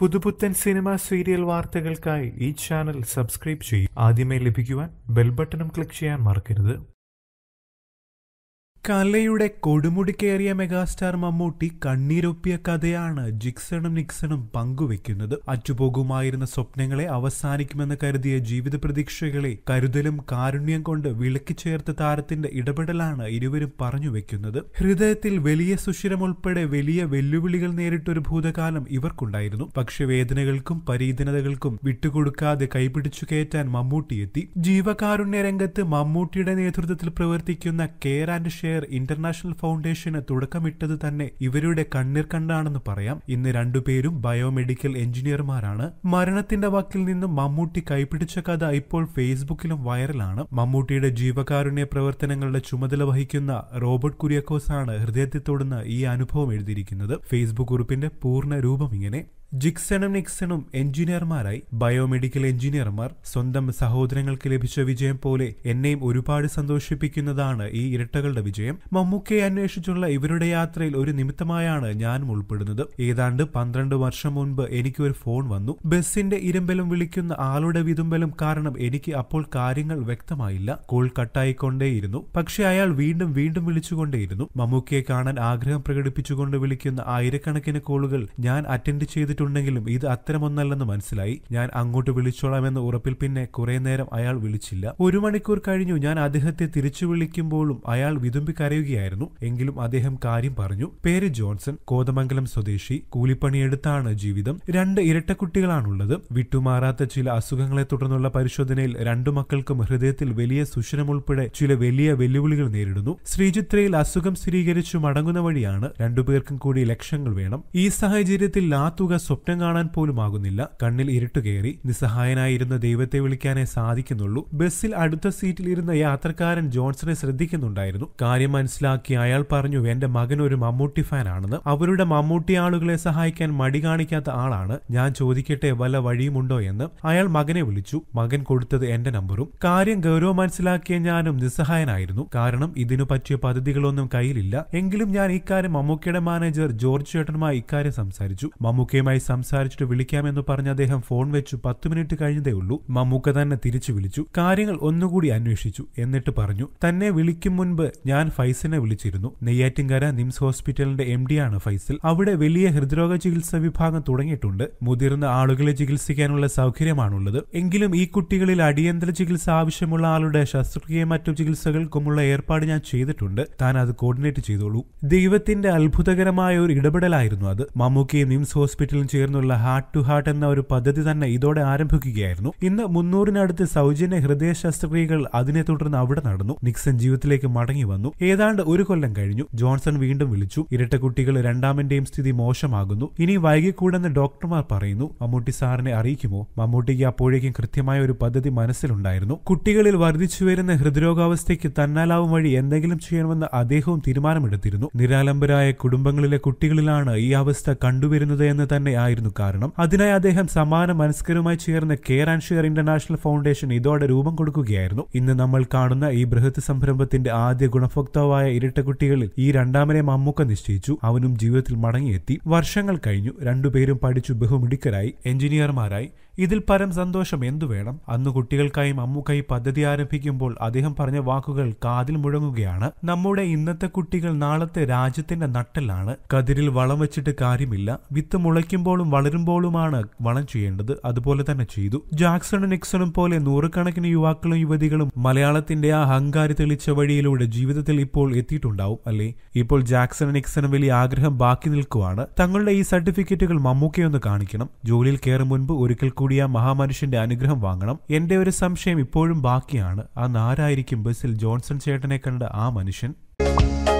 പുതുപുത്തൻ cinema serial വാർത്തകൾക്കായി ഈ ചാനൽ സബ്സ്ക്രൈബ് ചെയ്യും ആദ്യമേ ലഭിക്കുവാൻ ബെൽബട്ടണും ക്ലിക്ക് ചെയ്യാൻ മറക്കരുത് കലയുടെ കൊടുമുടിക്കേറിയ മെഗാസ്റ്റാർ മമ്മൂട്ടി കണ്ണീരൊപ്പിയ കഥയാണ് ജിക്സണും നിക്സണും പങ്കുവെക്കുന്നത് അച്ചുപോകുമായിരുന്ന സ്വപ്നങ്ങളെ അവസാനിക്കുമെന്ന് കരുതിയ ജീവിത പ്രതീക്ഷകളെ കരുതലും കാരുണ്യം കൊണ്ട് വിളക്കി ചേർത്ത താരത്തിന്റെ ഇടപെടലാണ് ഇരുവരും പറഞ്ഞു വെക്കുന്നത് ഹൃദയത്തിൽ വലിയ സുഷിരം ഉൾപ്പെടെ വലിയ വെല്ലുവിളികൾ നേരിട്ടൊരു ഭൂതകാലം ഇവർക്കുണ്ടായിരുന്നു പക്ഷെ വേദനകൾക്കും പരീതനതകൾക്കും വിട്ടുകൊടുക്കാതെ കൈപിടിച്ചു കയറ്റാൻ മമ്മൂട്ടി എത്തി ജീവകാരുണ്യ രംഗത്ത് മമ്മൂട്ടിയുടെ നേതൃത്വത്തിൽ പ്രവർത്തിക്കുന്ന care and share care international ഫൗണ്ടേഷന് തുടക്കമിട്ടത് തന്നെ ഇവരുടെ കണ്ണീർ കണ്ടാണെന്ന് പറയാം ഇന്ന് രണ്ടുപേരും ബയോമെഡിക്കൽ എഞ്ചിനീയർമാരാണ് മരണത്തിന്റെ വാക്കിൽ നിന്നും മമ്മൂട്ടി കൈപിടിച്ച കഥ ഇപ്പോൾ ഫേസ്ബുക്കിലും വൈറലാണ് മമ്മൂട്ടിയുടെ ജീവകാരുണ്യ പ്രവർത്തനങ്ങളുടെ ചുമതല വഹിക്കുന്ന റോബർട്ട് കുര്യക്കോസാണ് ഹൃദയത്തെ തൊടുന്ന ഈ അനുഭവം എഴുതിയിരിക്കുന്നത് ഫേസ്ബുക്ക് കുറിപ്പിന്റെ പൂർണ്ണ രൂപം ഇങ്ങനെ ജിക്സണും നിക്സണും എഞ്ചിനീയർമാരായി ബയോമെഡിക്കൽ എഞ്ചിനീയർമാർ സ്വന്തം സഹോദരങ്ങൾക്ക് ലഭിച്ച വിജയം പോലെ എന്നെയും ഒരുപാട് സന്തോഷിപ്പിക്കുന്നതാണ് ഈ ഇരട്ടകളുടെ വിജയം മമ്മൂക്കയെ അന്വേഷിച്ചുള്ള ഇവരുടെ യാത്രയിൽ ഒരു നിമിത്തമായാണ് ഞാനും ഉൾപ്പെടുന്നത് ഏതാണ്ട് പന്ത്രണ്ട് വർഷം മുൻപ് എനിക്ക് ഒരു ഫോൺ വന്നു ബസ്സിന്റെ ഇരമ്പലും വിളിക്കുന്ന ആളുടെ വിതുമ്പലും കാരണം എനിക്ക് അപ്പോൾ കാര്യങ്ങൾ വ്യക്തമായില്ല കോൾ കട്ടായിക്കൊണ്ടേയിരുന്നു പക്ഷെ അയാൾ വീണ്ടും വീണ്ടും വിളിച്ചുകൊണ്ടേയിരുന്നു മമ്മൂക്കയെ കാണാൻ ആഗ്രഹം പ്രകടിപ്പിച്ചുകൊണ്ട് വിളിക്കുന്ന ആയിരക്കണക്കിന് കോളുകൾ ഞാൻ അറ്റൻഡ് ചെയ്തിട്ടുണ്ട് കേട്ടിട്ടുണ്ടെങ്കിലും ഇത് അത്തരമൊന്നല്ലെന്ന് മനസ്സിലായി ഞാൻ അങ്ങോട്ട് വിളിച്ചോളാമെന്ന് ഉറപ്പിൽ പിന്നെ കുറെ നേരം അയാൾ വിളിച്ചില്ല ഒരു മണിക്കൂർ കഴിഞ്ഞു ഞാൻ അദ്ദേഹത്തെ തിരിച്ചു വിളിക്കുമ്പോഴും അയാൾ വിതുമ്പി കരയുകയായിരുന്നു എങ്കിലും അദ്ദേഹം കാര്യം പറഞ്ഞു പേര് ജോൺസൺ കോതമംഗലം സ്വദേശി കൂലിപ്പണിയെടുത്താണ് ജീവിതം രണ്ട് ഇരട്ടക്കുട്ടികളാണുള്ളത് വിട്ടുമാറാത്ത ചില അസുഖങ്ങളെ തുടർന്നുള്ള പരിശോധനയിൽ രണ്ടു മക്കൾക്കും ഹൃദയത്തിൽ വലിയ സുഷനമുൾപ്പെടെ ചില വലിയ വെല്ലുവിളികൾ നേരിടുന്നു ശ്രീചിത്രയിൽ അസുഖം സ്ഥിരീകരിച്ചു മടങ്ങുന്ന വഴിയാണ് രണ്ടുപേർക്കും കൂടി ലക്ഷങ്ങൾ വേണം ഈ സാഹചര്യത്തിൽ ആ തുക സ്വപ്നം കാണാൻ പോലും ആകുന്നില്ല കണ്ണിൽ ഇരുട്ടുകയറി നിസ്സഹായനായിരുന്ന ദൈവത്തെ വിളിക്കാനേ സാധിക്കുന്നുള്ളൂ ബസ്സിൽ അടുത്ത സീറ്റിൽ ഇരുന്ന യാത്രക്കാരൻ ജോൺസണെ ശ്രദ്ധിക്കുന്നുണ്ടായിരുന്നു കാര്യം മനസ്സിലാക്കി അയാൾ പറഞ്ഞു എന്റെ മകൻ ഒരു മമ്മൂട്ടി ഫാൻ ആണെന്ന് അവരുടെ മമ്മൂട്ടി ആളുകളെ സഹായിക്കാൻ മടി കാണിക്കാത്ത ആളാണ് ഞാൻ ചോദിക്കട്ടെ വല്ല വഴിയുമുണ്ടോ എന്ന് അയാൾ മകനെ വിളിച്ചു മകൻ കൊടുത്തത് എന്റെ നമ്പറും കാര്യം ഗൗരവം മനസ്സിലാക്കിയ ഞാനും നിസ്സഹായനായിരുന്നു കാരണം ഇതിനു പറ്റിയ പദ്ധതികളൊന്നും കയ്യിലില്ല എങ്കിലും ഞാൻ ഇക്കാര്യം മമ്മൂക്കയുടെ മാനേജർ ജോർജ് ചേട്ടനുമായി ഇക്കാര്യം സംസാരിച്ചു മമ്മൂക്കയുമായി മമ്മൂക്കയുമായി സംസാരിച്ചിട്ട് വിളിക്കാമെന്ന് പറഞ്ഞ് അദ്ദേഹം ഫോൺ വെച്ചു പത്തു മിനിറ്റ് കഴിഞ്ഞതേ ഉള്ളൂ മമ്മൂക്ക തന്നെ തിരിച്ചു വിളിച്ചു കാര്യങ്ങൾ ഒന്നുകൂടി അന്വേഷിച്ചു എന്നിട്ട് പറഞ്ഞു തന്നെ വിളിക്കും മുൻപ് ഞാൻ ഫൈസിനെ വിളിച്ചിരുന്നു നെയ്യാറ്റിൻകര നിംസ് ഹോസ്പിറ്റലിന്റെ എം ആണ് ഫൈസിൽ അവിടെ വലിയ ഹൃദ്രോഗ ചികിത്സാ വിഭാഗം തുടങ്ങിയിട്ടുണ്ട് മുതിർന്ന ആളുകളെ ചികിത്സിക്കാനുള്ള സൗകര്യമാണുള്ളത് എങ്കിലും ഈ കുട്ടികളിൽ അടിയന്തര ചികിത്സ ആവശ്യമുള്ള ആളുടെ ശസ്ത്രക്രിയ മറ്റു ചികിത്സകൾക്കുമുള്ള ഏർപ്പാട് ഞാൻ ചെയ്തിട്ടുണ്ട് താൻ അത് കോർഡിനേറ്റ് ചെയ്തോളൂ ദൈവത്തിന്റെ അത്ഭുതകരമായ ഒരു ഇടപെടലായിരുന്നു അത് മമ്മൂക്കയും നിംസ് ഹോസ്പിറ്റൽ സ്കൂളും ചേർന്നുള്ള ഹാർട്ട് ടു ഹാർട്ട് എന്ന ഒരു പദ്ധതി തന്നെ ഇതോടെ ആരംഭിക്കുകയായിരുന്നു ഇന്ന് മുന്നൂറിനടുത്ത് സൗജന്യ ഹൃദയ ശസ്ത്രക്രിയകൾ അതിനെ തുടർന്ന് അവിടെ നടന്നു നിക്സൺ ജീവിതത്തിലേക്ക് മടങ്ങി വന്നു ഏതാണ്ട് ഒരു കൊല്ലം കഴിഞ്ഞു ജോൺസൺ വീണ്ടും വിളിച്ചു ഇരട്ട കുട്ടികൾ രണ്ടാമന്റെയും സ്ഥിതി മോശമാകുന്നു ഇനി വൈകിക്കൂടെന്ന് ഡോക്ടർമാർ പറയുന്നു മമ്മൂട്ടി സാറിനെ അറിയിക്കുമോ മമ്മൂട്ടിക്ക് അപ്പോഴേക്കും കൃത്യമായ ഒരു പദ്ധതി മനസ്സിലുണ്ടായിരുന്നു കുട്ടികളിൽ വർദ്ധിച്ചു വരുന്ന ഹൃദ്രോഗാവസ്ഥയ്ക്ക് തന്നാലാവും വഴി എന്തെങ്കിലും ചെയ്യണമെന്ന് അദ്ദേഹവും തീരുമാനമെടുത്തിരുന്നു നിരാലംബരായ കുടുംബങ്ങളിലെ കുട്ടികളിലാണ് ഈ അവസ്ഥ കണ്ടുവരുന്നത് എന്ന് തന്നെ ആയിരുന്നു കാരണം അതിനായി അദ്ദേഹം സമാന മനസ്കരുമായി ചേർന്ന് care and share international foundation ഇതോടെ രൂപം കൊടുക്കുകയായിരുന്നു ഇന്ന് നമ്മൾ കാണുന്ന ഈ ബൃഹത്ത് സംരംഭത്തിന്റെ ആദ്യ ഗുണഭോക്താവായ കുട്ടികളിൽ ഈ രണ്ടാമനെ മമ്മൂക്ക നിശ്ചയിച്ചു അവനും ജീവിതത്തിൽ മടങ്ങിയെത്തി വർഷങ്ങൾ കഴിഞ്ഞു രണ്ടുപേരും പഠിച്ചു ബഹുമിടുക്കരായി എഞ്ചിനീയർമാരായി ഇതിൽ പരം സന്തോഷം എന്തു വേണം അന്ന് കുട്ടികൾക്കായും അമ്മുക്കായി പദ്ധതി ആരംഭിക്കുമ്പോൾ അദ്ദേഹം പറഞ്ഞ വാക്കുകൾ കാതിൽ മുഴങ്ങുകയാണ് നമ്മുടെ ഇന്നത്തെ കുട്ടികൾ നാളത്തെ രാജ്യത്തിന്റെ നട്ടലാണ് കതിരിൽ വളം വെച്ചിട്ട് കാര്യമില്ല വിത്ത് മുളയ്ക്കുമ്പോഴും വളരുമ്പോഴുമാണ് വളം ചെയ്യേണ്ടത് അതുപോലെ തന്നെ ചെയ്തു ജാക്സണും നിക്സണും പോലെ നൂറുകണക്കിന് യുവാക്കളും യുവതികളും മലയാളത്തിന്റെ ആ അഹങ്കാരി തെളിച്ച വഴിയിലൂടെ ജീവിതത്തിൽ ഇപ്പോൾ എത്തിയിട്ടുണ്ടാവും അല്ലേ ഇപ്പോൾ ജാക്സണും നിക്സണും വലിയ ആഗ്രഹം ബാക്കി നിൽക്കുവാണ് തങ്ങളുടെ ഈ സർട്ടിഫിക്കറ്റുകൾ മമ്മൂക്കയൊന്ന് കാണിക്കണം ജോലിയിൽ കയറും മുൻപ് ഒരിക്കൽ ആ മഹാമനുഷ്യന്റെ അനുഗ്രഹം വാങ്ങണം എന്റെ ഒരു സംശയം ഇപ്പോഴും ബാക്കിയാണ് ആ നാരായിരിക്കും ബസ്സിൽ ജോൺസൺ ചേട്ടനെ കണ്ട ആ മനുഷ്യൻ